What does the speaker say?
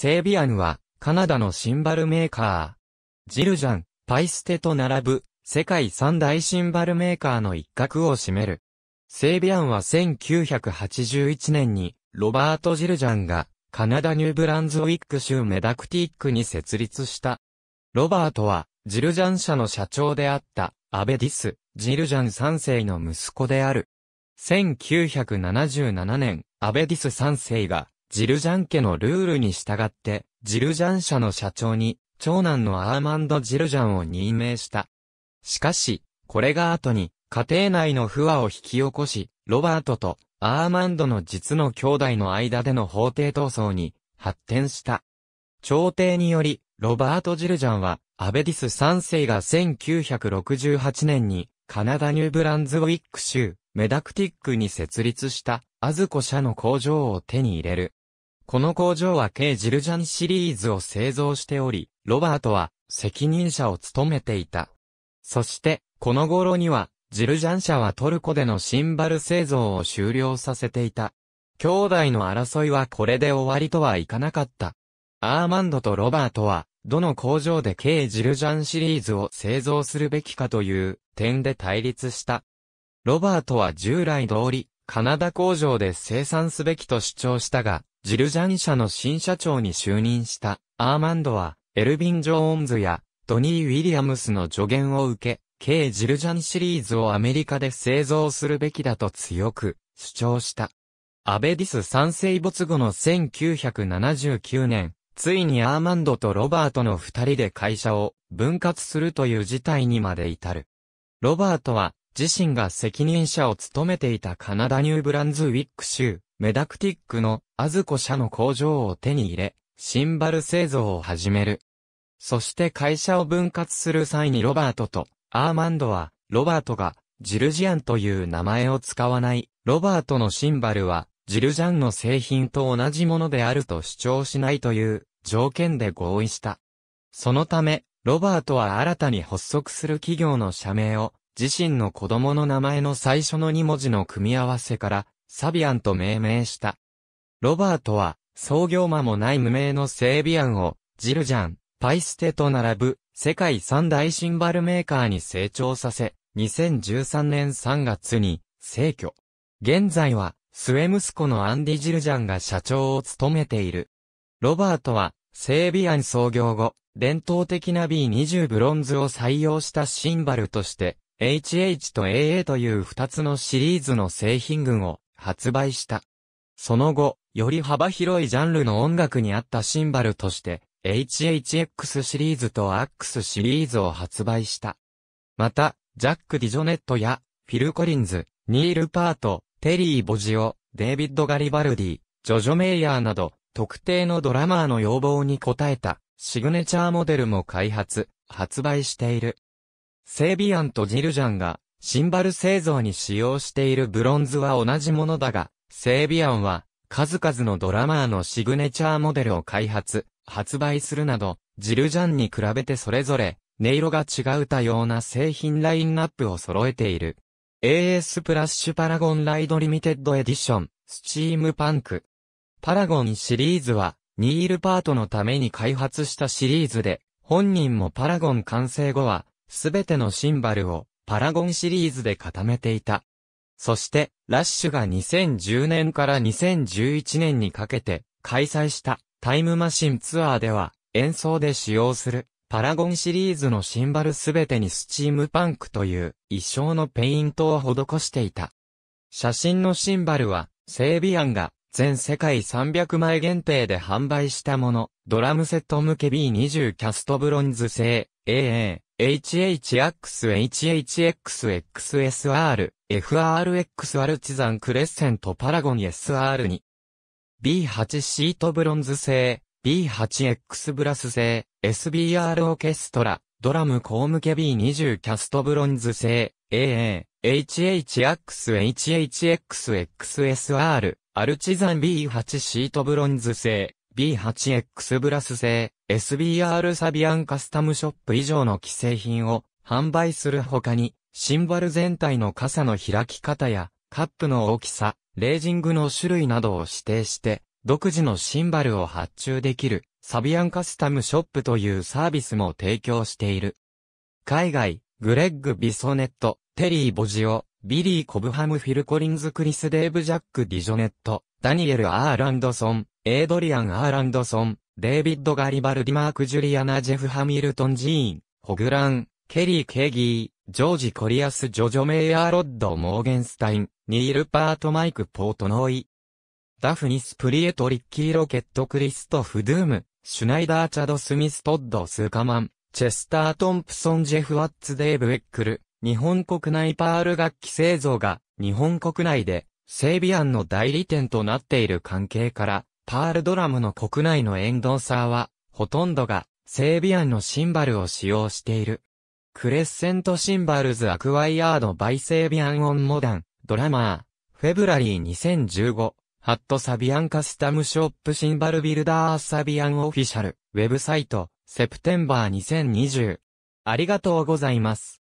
セービアンは、カナダのシンバルメーカー、ジルジャン、パイステと並ぶ、世界三大シンバルメーカーの一角を占める。セービアンは1981年に、ロバート・ジルジャンが、カナダ・ニューブランズウィック州メダクティックに設立した。ロバートは、ジルジャン社の社長であった、アベディス、ジルジャン三世の息子である。1977年、アベディス三世が、ジルジャン家のルールに従って、ジルジャン社の社長に、長男のアーマンド・ジルジャンを任命した。しかし、これが後に、家庭内の不和を引き起こし、ロバートとアーマンドの実の兄弟の間での法廷闘争に発展した。朝廷により、ロバート・ジルジャンは、アベディス3世が1968年に、カナダ・ニューブランズウィック州、メダクティックに設立した、アズコ社の工場を手に入れる。この工場は K ジルジャンシリーズを製造しており、ロバートは責任者を務めていた。そして、この頃には、ジルジャン社はトルコでのシンバル製造を終了させていた。兄弟の争いはこれで終わりとはいかなかった。アーマンドとロバートは、どの工場で軽ジルジャンシリーズを製造するべきかという点で対立した。ロバートは従来通り、カナダ工場で生産すべきと主張したが、ジルジャン社の新社長に就任したアーマンドは、エルビン・ジョーンズやドニー・ウィリアムスの助言を受け、K ジルジャンシリーズをアメリカで製造するべきだと強く主張した。アベディス賛世没後の1979年、ついにアーマンドとロバートの二人で会社を分割するという事態にまで至る。ロバートは自身が責任者を務めていたカナダニューブランズウィック州メダクティックのアズコ社の工場を手に入れ、シンバル製造を始める。そして会社を分割する際にロバートとアーマンドは、ロバートがジルジアンという名前を使わない、ロバートのシンバルはジルジャンの製品と同じものであると主張しないという条件で合意した。そのため、ロバートは新たに発足する企業の社名を自身の子供の名前の最初の2文字の組み合わせからサビアンと命名した。ロバートは、創業間もない無名のセービアンを、ジルジャン、パイステと並ぶ、世界三大シンバルメーカーに成長させ、2013年3月に、逝去。現在は、末息子のアンディ・ジルジャンが社長を務めている。ロバートは、セービアン創業後、伝統的な B20 ブロンズを採用したシンバルとして、HH と AA という2つのシリーズの製品群を発売した。その後、より幅広いジャンルの音楽に合ったシンバルとして、HHX シリーズと AX シリーズを発売した。また、ジャック・ディジョネットや、フィル・コリンズ、ニール・パート、テリー・ボジオ、デイビッド・ガリバルディ、ジョジョ・メイヤーなど、特定のドラマーの要望に応えた、シグネチャーモデルも開発、発売している。セービアンとジルジャンが、シンバル製造に使用しているブロンズは同じものだが、セービアンは数々のドラマーのシグネチャーモデルを開発、発売するなど、ジルジャンに比べてそれぞれ、音色が違う多様な製品ラインナップを揃えている。AS プラッシュパラゴンライドリミテッドエディション、スチームパンク。パラゴンシリーズは、ニールパートのために開発したシリーズで、本人もパラゴン完成後は、すべてのシンバルをパラゴンシリーズで固めていた。そして、ラッシュが2010年から2011年にかけて開催したタイムマシンツアーでは演奏で使用するパラゴンシリーズのシンバルすべてにスチームパンクという衣装のペイントを施していた。写真のシンバルはセービアンが全世界300枚限定で販売したもの、ドラムセット向け B20 キャストブロンズ製 AA HHX-HHXXSR、FRX アルチザンクレッセントパラゴン SR2。B8 シートブロンズ製、B8X ブラス製、SBR オーケストラ、ドラムコームケ B20 キャストブロンズ製、AA、HHX-HHXXSR、アルチザン B8 シートブロンズ製。B8X ブラス製 SBR サビアンカスタムショップ以上の既製品を販売する他に、シンバル全体の傘の開き方や、カップの大きさ、レージングの種類などを指定して、独自のシンバルを発注できる、サビアンカスタムショップというサービスも提供している。海外、グレッグ・ビソネット、テリー・ボジオ、ビリー・コブハム・フィル・コリンズ・クリス・デーブ・ジャック・ディジョネット、ダニエル・アーランドソン、エイドリアン・アーランドソン、デイビッド・ガリバルディ・マーク・ジュリアナ・ジェフ・ハミルトン・ジーン、ホグラン、ケリー・ケギー、ジョージ・コリアス・ジョジョ・メイヤー・ロッド・モーゲンスタイン、ニール・パート・マイク・ポートノイ。ダフニス・プリエト・リッキー・ロケット・クリストフ・ドゥーム、シュナイダー・チャド・スミス・トッド・スーカマン、チェスター・トンプソン・ジェフ・ワッツ・デーブ・エックル、日本国内パール楽器製造が日本国内で整備案の代理店となっている関係から、パールドラムの国内のエンドーサーは、ほとんどが整備案のシンバルを使用している。クレッセントシンバルズアクワイアードバイセービアンオンモダン、ドラマー、フェブラリー2015、ハットサビアンカスタムショップシンバルビルダーサビアンオフィシャル、ウェブサイト、セプテンバー2020。ありがとうございます。